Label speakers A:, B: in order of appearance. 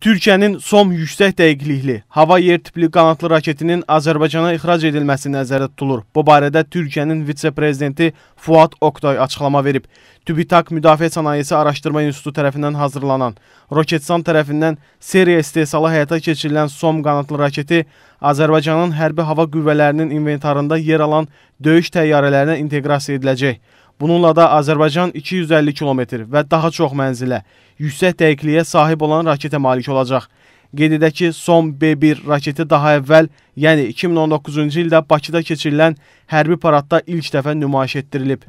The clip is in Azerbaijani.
A: Türkiyənin SOM yüksək dəqiqlikli hava-yer tipli qanadlı raketinin Azərbaycana ixrac edilməsi nəzərdə tutulur. Bu barədə Türkiyənin vitse-prezidenti Fuad Oktay açıqlama verib. TÜBİTAK Müdafiə Sənayesi Araşdırma İnstitutu tərəfindən hazırlanan Roketsan tərəfindən seriya istehsalı həyata keçirilən SOM qanadlı raketi Azərbaycanın hərbi hava qüvvələrinin inventarında yer alan döyüş təyyarələrinə inteqrasiya ediləcək. Bununla da Azərbaycan 250 kilometr və daha çox mənzilə, yüksək dəqiqliyə sahib olan raketə malik olacaq. Qeyd edək ki, son B-1 raketi daha əvvəl, yəni 2019-cu ildə Bakıda keçirilən hərbi paradda ilk dəfə nümayiş etdirilib.